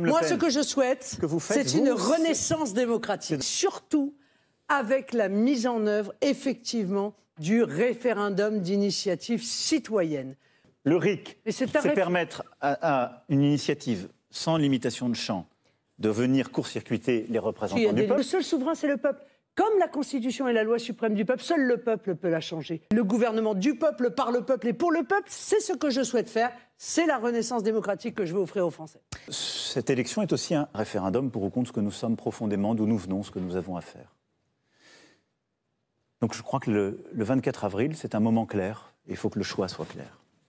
Moi, ce que je souhaite, c'est une renaissance démocratique, surtout avec la mise en œuvre, effectivement, du référendum d'initiative citoyenne. Le RIC, c'est permettre à, une initiative sans limitation de champ de venir court-circuiter les représentants du peuple. Le seul souverain, c'est le peuple. Comme la Constitution est la loi suprême du peuple, seul le peuple peut la changer. Le gouvernement du peuple, par le peuple et pour le peuple, c'est ce que je souhaite faire. C'est la renaissance démocratique que je veux offrir aux Français cette élection est aussi un référendum pour vous compte ce que nous sommes profondément, d'où nous venons, ce que nous avons à faire. Donc je crois que le, le 24 avril, c'est un moment clair, et il faut que le choix soit clair.